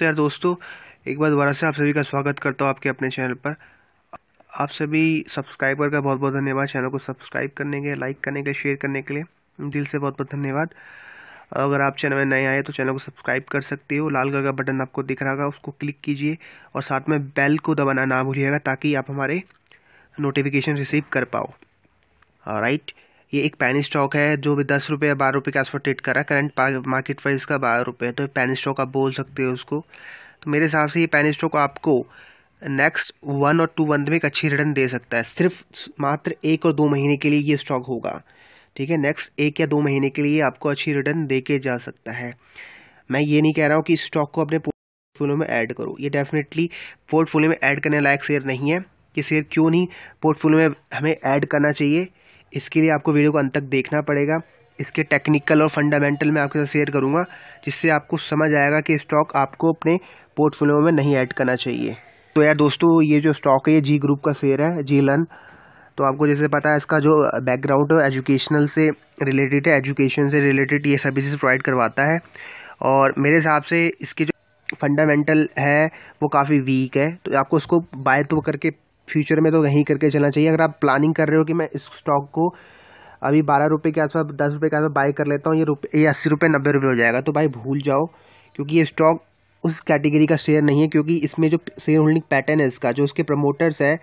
तो यार दोस्तों एक बार दोबारा से आप सभी का स्वागत करता हूँ आपके अपने चैनल पर आप सभी सब्सक्राइबर का बहुत बहुत धन्यवाद चैनल को सब्सक्राइब करने के लाइक करने के शेयर करने के लिए दिल से बहुत बहुत धन्यवाद अगर आप चैनल में नए आए तो चैनल को सब्सक्राइब कर सकते हो लाल कलर का बटन आपको दिख रहा होगा उसको क्लिक कीजिए और साथ में बेल को दबाना ना भूलिएगा ताकि आप हमारे नोटिफिकेशन रिसीव कर पाओ राइट right? ये एक पैनी स्टॉक है जो भी दस रुपये या बारह रुपये के आसपास ट्रेड है करंट मार्केट प्राइस का बारह रुपये है तो पैनी स्टॉक आप बोल सकते हो उसको तो मेरे हिसाब से ये पैनी स्टॉक आपको नेक्स्ट वन और टू मंथ में एक अच्छी रिटर्न दे सकता है सिर्फ मात्र एक और दो महीने के लिए ये स्टॉक होगा ठीक है नेक्स्ट एक या दो महीने के लिए आपको अच्छी रिटर्न दे के जा सकता है मैं ये नहीं कह रहा हूँ कि स्टॉक को अपने पोर्टफोलियो में ऐड करो ये डेफिनेटली पोर्टफोलियो में ऐड करने लायक शेयर नहीं है ये शेयर क्यों नहीं पोर्टफोलियो में हमें ऐड करना चाहिए इसके लिए आपको वीडियो को अंत तक देखना पड़ेगा इसके टेक्निकल और फंडामेंटल मैं आपके साथ शेयर करूँगा जिससे आपको समझ आएगा कि स्टॉक आपको अपने पोर्टफोलियो में नहीं ऐड करना चाहिए तो यार दोस्तों ये जो स्टॉक है ये जी ग्रुप का शेयर है जी लन तो आपको जैसे पता है इसका जो बैकग्राउंड एजुकेशनल से रिलेटेड है एजुकेशन से रिलेटेड ये सर्विसेज प्रोवाइड करवाता है और मेरे हिसाब से इसके जो फंडामेंटल है वो काफ़ी वीक है तो आपको उसको बाय तो करके फ्यूचर में तो यहीं करके चलना चाहिए अगर आप प्लानिंग कर रहे हो कि मैं इस स्टॉक को अभी बारह रुपये के आसपास दस रुपये के आसपास बाई कर लेता हूँ ये रुपये ये अस्सी रुपये नब्बे रुपये हो जाएगा तो भाई भूल जाओ क्योंकि ये स्टॉक उस कैटेगरी का शेयर नहीं है क्योंकि इसमें जो शेयर होल्डिंग पैटर्न है इसका जो इसके प्रमोटर्स है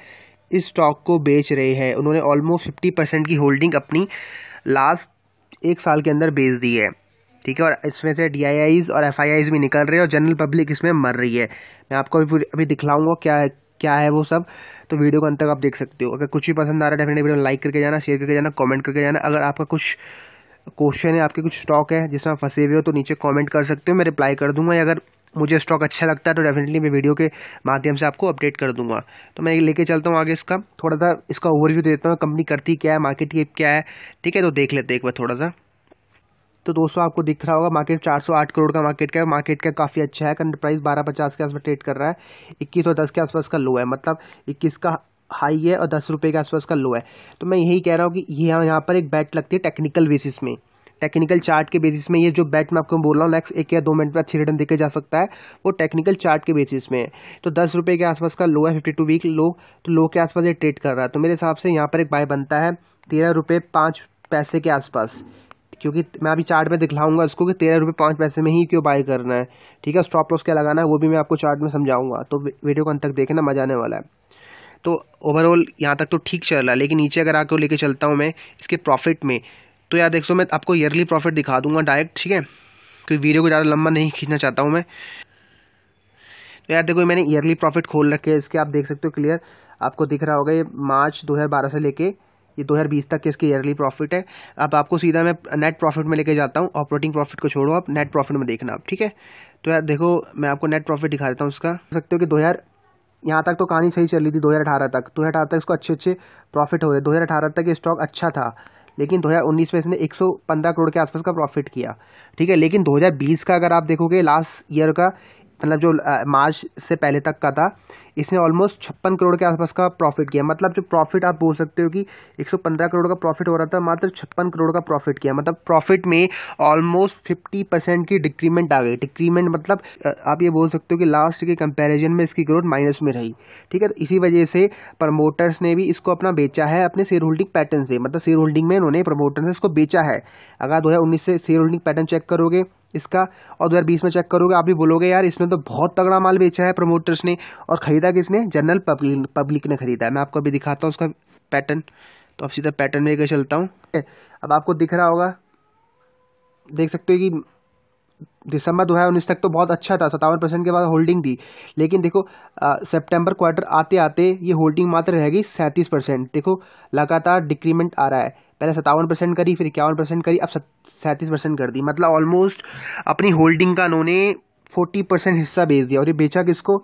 इस स्टॉक को बेच रहे हैं उन्होंने ऑलमोस्ट फिफ्टी परसेंट की होल्डिंग अपनी लास्ट एक साल के अंदर बेच दी है ठीक है और इसमें से डी और एफ भी निकल रहे हैं और जनरल पब्लिक इसमें मर रही है मैं आपको अभी अभी दिखलाऊँगा क्या है क्या है वो सब तो वीडियो को अंत तक आप देख सकते हो अगर कुछ भी पसंद आ रहा है डेफिनेटली वीडियो लाइक करके जाना शेयर करके जाना कमेंट करके जाना अगर आपका कुछ क्वेश्चन है आपके कुछ स्टॉक है जिसमें आप फंसे हुए हो तो नीचे कमेंट कर सकते हो मैं रिप्लाई कर दूंगा या अगर मुझे स्टॉक अच्छा लगता है तो डेफिनेटली मैं वीडियो के माध्यम से आपको अपडेट कर दूंगा तो मैं लेके चलता हूँ आगे इसका थोड़ा सा इसका ओवरव्यू देता हूँ कंपनी करती क्या है मार्केट कैप क्या है ठीक है तो देख लेते एक बार थोड़ा सा तो दोस्तों आपको दिख रहा होगा मार्केट 408 करोड़ का मार्केट का मार्केट का काफ़ी अच्छा है करंट प्राइस बारह पचास के आसपास ट्रेड कर रहा है इक्कीस और दस के आसपास का लो है मतलब इक्कीस का हाई है और दस रुपये के आसपास का लो है तो मैं यही कह रहा हूँ कि यह यहाँ पर एक बैट लगती है टेक्निकल बेसिस में टेक्निकल चार्ट के बेसिस में ये जो बैट मैं आपको बोल रहा हूँ नेक्स्ट एक या दो मिनट में अच्छी रिटर्न देखे जा सकता है वो टेक्निकल चार्ट के बेसिस में है तो दस रुपये के आसपास का लो है फिफ्टी टू वीक लो तो लो के आसपास ये ट्रेड कर रहा है तो मेरे हिसाब से यहाँ पर एक बाय बनता है तेरह रुपये पाँच पैसे के आसपास क्योंकि मैं अभी चार्ट में दिखलाऊंगा उसको कि तेरह रुपये पाँच पैसे में ही क्यों बाय करना है ठीक है स्टॉप लॉस क्या लगाना है वो भी मैं आपको चार्ट में समझाऊंगा तो वीडियो को अंत तक देखना मजा आने वाला है तो ओवरऑल यहाँ तक तो ठीक चल रहा है लेकिन नीचे अगर आकर लेके चलता हूँ मैं इसके प्रॉफिट में तो यार सो मैं आपको ईयरली प्रॉफिट दिखा दूंगा डायरेक्ट ठीक है क्योंकि वीडियो को ज़्यादा लंबा नहीं खींचना चाहता हूँ मैं तो यार देखो मैंने ईयरली प्रॉफिट खोल रखे है इसके आप देख सकते हो क्लियर आपको दिख रहा होगा ये मार्च बारह से लेके ये 2020 तो तक इसकी ईयरली प्रॉफिट है अब आपको सीधा मैं नेट प्रॉफिट में लेके जाता हूँ ऑपरेटिंग प्रॉफिट को छोड़ो आप नेट प्रॉफिट में देखना आप ठीक है तो यार देखो मैं आपको नेट प्रॉफिट दिखा देता हूँ उसका सकते हो कि दो यहाँ तक तो कहानी सही चल रही थी अठारह तक अठारह तक इसको अच्छे अच्छे प्रॉफिट हो रहे अठारह तक ये स्टॉक अच्छा था लेकिन 2019 में इसने 115 करोड़ के आसपास का प्रॉफिट किया ठीक है लेकिन 2020 का अगर आप देखोगे लास्ट ईयर का मतलब जो मार्च से पहले तक का था इसने ऑलमोस्ट छप्पन करोड़ के आसपास का प्रॉफिट किया मतलब जो प्रॉफिट आप बोल सकते हो कि 115 करोड़ का प्रॉफिट हो रहा था मात्र छप्पन करोड़ का प्रॉफिट किया मतलब प्रॉफिट में ऑलमोस्ट 50 परसेंट की डिक्रीमेंट आ गई डिक्रीमेंट मतलब आप ये बोल सकते हो कि लास्ट के कंपैरिजन में इसकी ग्रोथ माइनस में रही ठीक है तो इसी वजह से प्रमोटर्स ने भी इसको अपना बेचा है अपने शेयर होल्डिंग पैटर्न से मतलब शेयर होल्डिंग में उन्होंने प्रमोटर्स ने इसको बेचा है अगर दो से शेयर होल्डिंग पैटर्न चेक करोगे इसका और 2020 में चेक करोगे आप भी बोलोगे यार इसने तो बहुत तगड़ा माल बेचा है प्रमोटर्स ने और ख़रीदा किसने जनरल पब्लिक पब्लिक ने ख़रीदा है मैं आपको अभी दिखाता हूँ उसका पैटर्न तो अब सीधा पैटर्न लेकर चलता हूँ अब आपको दिख रहा होगा देख सकते हो कि दिसंबर दो हज़ार उन्नीस तक तो बहुत अच्छा था सत्तावन परसेंट के बाद होल्डिंग थी लेकिन देखो सितंबर क्वार्टर आते आते ये होल्डिंग मात्र रहेगी सैंतीस परसेंट देखो लगातार डिक्रीमेंट आ रहा है पहले सत्तावन परसेंट करी फिर इक्यावन परसेंट करी अब सैंतीस परसेंट कर दी मतलब ऑलमोस्ट अपनी होल्डिंग का उन्होंने फोर्टी परसेंट हिस्सा बेच दिया और ये बेचा किसको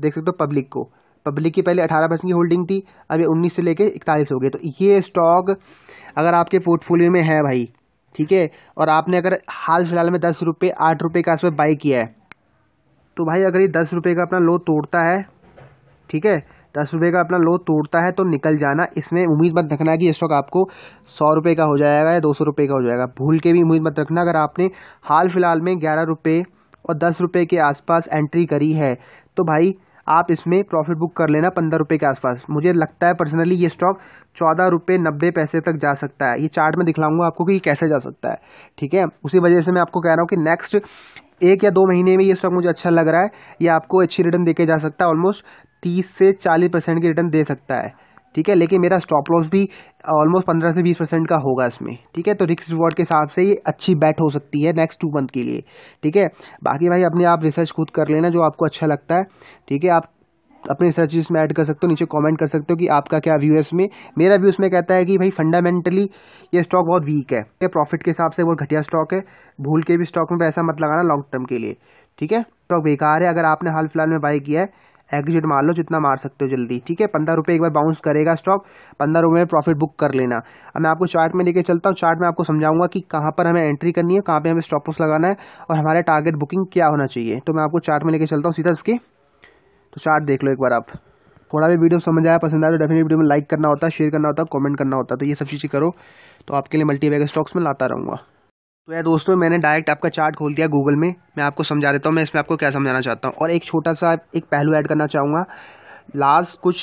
देख सकते हो तो पब्लिक को पब्लिक की पहले अठारह परसेंट की होल्डिंग थी अब ये उन्नीस से लेके इकतालीस हो गए तो ये स्टॉक अगर आपके पोर्टफोलियो में है भाई ठीक है और आपने अगर हाल फिलहाल में दस रुपये आठ रुपये का इसमें बाई किया है तो भाई अगर ये दस रुपये का अपना लो तोड़ता है ठीक है दस रुपये का अपना लो तोड़ता है तो निकल जाना इसमें उम्मीद मत रखना कि स्टॉक आपको सौ रुपये का हो जाएगा या दो सौ रुपये का हो जाएगा भूल के भी उम्मीद मत रखना अगर आपने हाल फिलहाल में ग्यारह रुपये और दस रुपये के आसपास एंट्री करी है तो भाई आप इसमें प्रॉफिट बुक कर लेना पंद्रह रुपये के आसपास मुझे लगता है पर्सनली ये स्टॉक चौदह रुपये नब्बे पैसे तक जा सकता है ये चार्ट में दिखलाऊंगा आपको कि ये कैसे जा सकता है ठीक है उसी वजह से मैं आपको कह रहा हूँ कि नेक्स्ट एक या दो महीने में ये स्टॉक मुझे अच्छा लग रहा है ये आपको अच्छी रिटर्न देके जा सकता है ऑलमोस्ट तीस से चालीस परसेंट की रिटर्न दे सकता है ठीक है लेकिन मेरा स्टॉप लॉस भी ऑलमोस्ट पंद्रह से बीस परसेंट का होगा इसमें ठीक है तो रिक्स रिवॉर्ड के हिसाब से ये अच्छी बैट हो सकती है नेक्स्ट टू मंथ के लिए ठीक है बाकी भाई अपने आप रिसर्च खुद कर लेना जो आपको अच्छा लगता है ठीक है आप अपने रिसर्च इसमें ऐड कर सकते हो नीचे कॉमेंट कर सकते हो कि आपका क्या व्यू है इसमें मेरा व्यू इसमें कहता है कि भाई फंडामेंटली ये स्टॉक बहुत वीक है ये प्रॉफिट के हिसाब से बहुत घटिया स्टॉक है भूल के भी स्टॉक में पैसा मत लगाना लॉन्ग टर्म के लिए ठीक है स्टॉक बेकार है अगर आपने हाल फिलहाल में बाई किया है एग्जिट मार लो जितना मार सकते हो जल्दी ठीक है पंद्रह रुपये एक बार बाउंस करेगा स्टॉक पंद्रह रुपये में प्रॉफिट बुक कर लेना अब मैं आपको चार्ट में लेके चलता हूँ चार्ट में आपको समझाऊंगा कि कहाँ पर हमें एंट्री करनी है कहाँ पर हमें स्टॉप लॉस लगाना है और हमारे टारगेट बुकिंग क्या होना चाहिए तो मैं आपको चार्ट में लेके चलता हूँ सीधा इसके तो चार्ट देख लो एक बार आप थोड़ा भी वीडियो समझ आया पसंद आया तो डेफिनेट वीडियो में लाइक करना होता है शेयर करना होता है कॉमेंट करना होता है तो ये सब चीज़ें करो तो आपके लिए मल्टी स्टॉक्स में लाता रहूँगा तो यार दोस्तों मैंने डायरेक्ट आपका चार्ट खोल दिया गूगल में मैं आपको समझा देता हूँ मैं इसमें आपको क्या समझाना चाहता हूँ और एक छोटा सा एक पहलू ऐड करना चाहूँगा लास्ट कुछ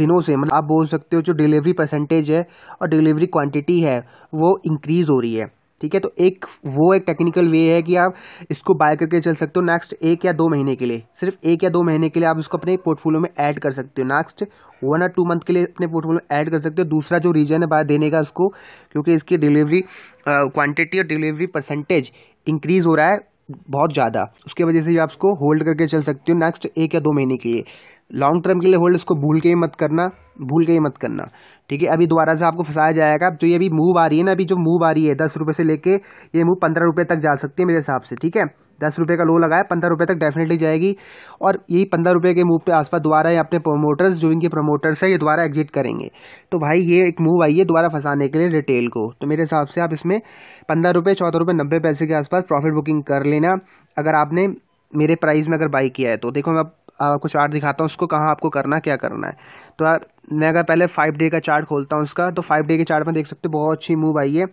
दिनों से मतलब आप बोल सकते हो जो डिलीवरी परसेंटेज है और डिलीवरी क्वांटिटी है वो इंक्रीज़ हो रही है ठीक है तो एक वो एक टेक्निकल वे है कि आप इसको बाय करके चल सकते हो नेक्स्ट एक या दो महीने के लिए सिर्फ एक या दो महीने के लिए आप उसको अपने पोर्टफोलियो में ऐड कर सकते हो नेक्स्ट वन और टू मंथ के लिए अपने पोर्टफोलियो में ऐड कर सकते हो दूसरा जो रीजन है बाय देने का उसको क्योंकि इसकी डिलीवरी क्वान्टिटी और डिलीवरी परसेंटेज इंक्रीज़ हो रहा है बहुत ज़्यादा उसके वजह से भी आप उसको होल्ड करके चल सकते हो नेक्स्ट एक या दो महीने के लिए लॉन्ग टर्म के लिए होल्ड इसको भूल के ही मत करना भूल के ही मत करना ठीक है अभी दोबारा से आपको फंसाया जाएगा जो तो ये अभी मूव आ रही है ना अभी जो मूव आ रही है दस रुपये से लेके ये मूव पंद्रह रुपये तक जा सकती है मेरे हिसाब से ठीक है दस रुपये का लो लगाया पंद्रह रुपये तक डेफिनेटली जाएगी और यही पंद्रह रुपये के मूव पे आसपास दोबारा ये अपने प्रोमोटर्स जो इनके प्रोमोटर्स हैं ये दोबारा एग्जिट करेंगे तो भाई ये एक मूव आई है दोबारा फंसाने के लिए रिटेल को तो मेरे हिसाब से आप इसमें पंद्रह रुपये चौदह रुपये नब्बे पैसे के आसपास प्रॉफिट बुकिंग कर लेना अगर आपने मेरे प्राइस में अगर बाई किया है तो देखो मैं आपको चार्ट दिखाता हूँ उसको कहाँ आपको करना क्या करना है तो यार मैं अगर पहले फाइव डे का चार्ट खोलता हूँ उसका तो फाइव डे के चार्ट में देख सकते हो बहुत अच्छी मूव आई है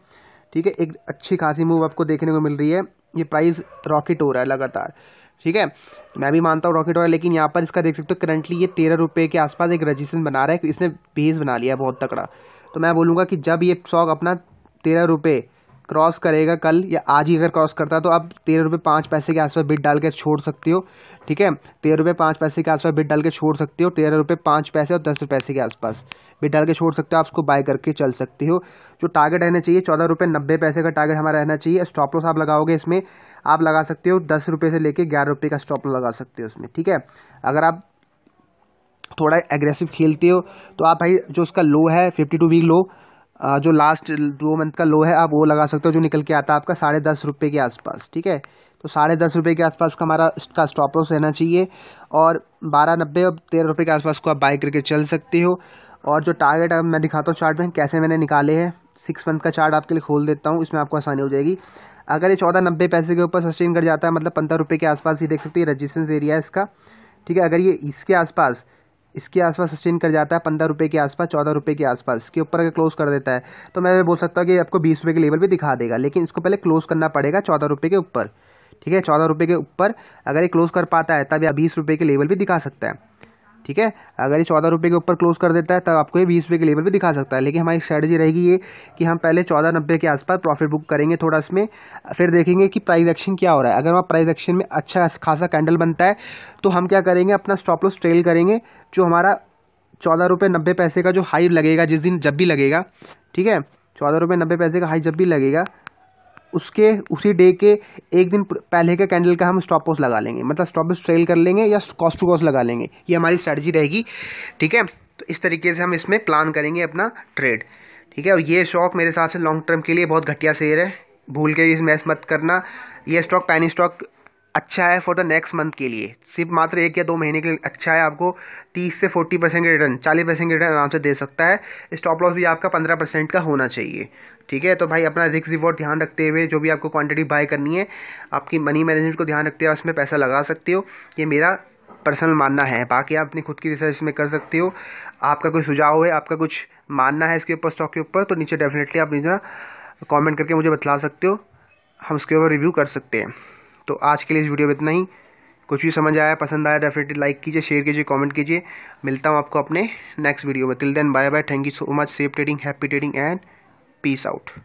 ठीक है एक अच्छी खासी मूव आपको देखने को मिल रही है ये प्राइस रॉकेट हो रहा है लगातार ठीक है मैं भी मानता हूँ रॉकेट हो रहा है लेकिन यहाँ पर इसका देख सकते हो करंटली ये तेरह रुपये के आसपास एक रजिस्ट्रेशन बना रहा है इसने बेस बना लिया है बहुत तकड़ा तो मैं बोलूँगा कि जब ये स्टॉक अपना तेरह रुपये क्रॉस करेगा कल या आज ही अगर क्रॉस करता है तो आप तेरह रुपये पाँच पैसे के आसपास बिट डाल के छोड़ सकते हो ठीक है तेरह रुपये पाँच पैसे के आसपास बिट डाल के छोड़ सकते हो तेरह रुपये पाँच पैसे और दस रुपये पैसे के आसपास बिट डाल के छोड़ सकते हो आप उसको बाय करके चल सकते हो जो टारगेट रहना चाहिए चौदह रुपये नब्बे पैसे का टारगेट हमारा रहना चाहिए स्टॉप लॉस आप लगाओगे इसमें आप लगा सकते हो दस रुपये से लेकर ग्यारह रुपये का स्टॉप लॉस लगा सकते हो उसमें ठीक है अगर आप थोड़ा एग्रेसिव खेलते हो तो आप भाई जो उसका लो है फिफ्टी टू वीक लो जो लास्ट दो मंथ का लो है आप वो लगा सकते हो जो निकल के आता है आपका साढ़े दस रुपये के आसपास ठीक है तो साढ़े दस रुपये के आसपास का हमारा इसका स्टॉप लॉस रहना चाहिए और बारह नब्बे और तेरह रुपये के आसपास को आप बाई करके चल सकते हो और जो टारगेट अब मैं दिखाता हूँ चार्ट में कैसे मैंने निकाले हैं सिक्स मंथ का चार्ट आपके लिए खोल देता हूँ इसमें आपको आसानी हो जाएगी अगर ये चौदह नब्बे पैसे के ऊपर सस्टेन कर जाता है मतलब पंद्रह रुपये के आसपास ये देख सकते हैं रजिस्टेंस एरिया है इसका ठीक है अगर ये इसके आसपास इसके आसपास सस्टेन कर जाता है पंद्रह रुपये के आसपास चौदह रुपये के आसपास इसके ऊपर अगर क्लोज कर देता है तो मैं बोल सकता हूँ कि आपको बीस रुपये के लेवल भी दिखा देगा लेकिन इसको पहले क्लोज करना पड़ेगा चौदह रुपये के ऊपर ठीक है चौदह रुपये के ऊपर अगर ये क्लोज कर पाता है तब यह बीस रुपये के लेवल भी दिखा सकता है ठीक है अगर ये चौदह रुपये के ऊपर क्लोज कर देता है तब आपको ये बीस रुपये के लेवल पर दिखा सकता है लेकिन हमारी स्ट्रैटेजी रहेगी ये कि हम पहले चौदह नब्बे के आसपास प्रॉफिट बुक करेंगे थोड़ा इसमें फिर देखेंगे कि प्राइस एक्शन क्या हो रहा है अगर वहाँ प्राइस एक्शन में अच्छा खासा कैंडल बनता है तो हम क्या करेंगे अपना स्टॉप लॉस ट्रेल करेंगे जो हमारा चौदह रुपये नब्बे पैसे का जो हाई लगेगा जिस दिन जब भी लगेगा ठीक है चौदह रुपये नब्बे पैसे का हाई जब भी लगेगा उसके उसी डे के एक दिन पहले के कैंडल का हम स्टॉप लॉस लगा लेंगे मतलब स्टॉप लॉस ट्रेल कर लेंगे या कॉस्ट टू कॉस्ट लगा लेंगे ये हमारी स्ट्रेटजी रहेगी ठीक है तो इस तरीके से हम इसमें प्लान करेंगे अपना ट्रेड ठीक है और ये स्टॉक मेरे हिसाब से लॉन्ग टर्म के लिए बहुत घटिया शेयर है भूल के इस मैच मत करना ये स्टॉक पैनी स्टॉक अच्छा है फॉर द नेक्स्ट मंथ के लिए सिर्फ मात्र एक या दो महीने के लिए अच्छा है आपको 30 से 40 परसेंट रिटर्न चालीस परसेंट रिटर्न आराम से दे सकता है स्टॉप लॉस भी आपका 15 परसेंट का होना चाहिए ठीक है तो भाई अपना रिस्क रिवॉर्ड ध्यान रखते हुए जो भी आपको क्वांटिटी बाय करनी है आपकी मनी मैनेजमेंट को ध्यान रखते हुए उसमें पैसा लगा सकते हो ये मेरा पर्सनल मानना है बाकी आप अपनी खुद की रिसर्च में कर सकते हो आपका कोई सुझाव है आपका कुछ मानना है इसके ऊपर स्टॉक के ऊपर तो नीचे डेफिनेटली आप नीचे कॉमेंट करके मुझे बतला सकते हो हम उसके ऊपर रिव्यू कर सकते हैं तो आज के लिए इस वीडियो में इतना ही कुछ भी समझ आया पसंद आया डेफिनेटली लाइक कीजिए शेयर कीजिए कमेंट कीजिए मिलता हूँ आपको अपने नेक्स्ट वीडियो में till then bye bye thank you so much safe trading happy trading and peace out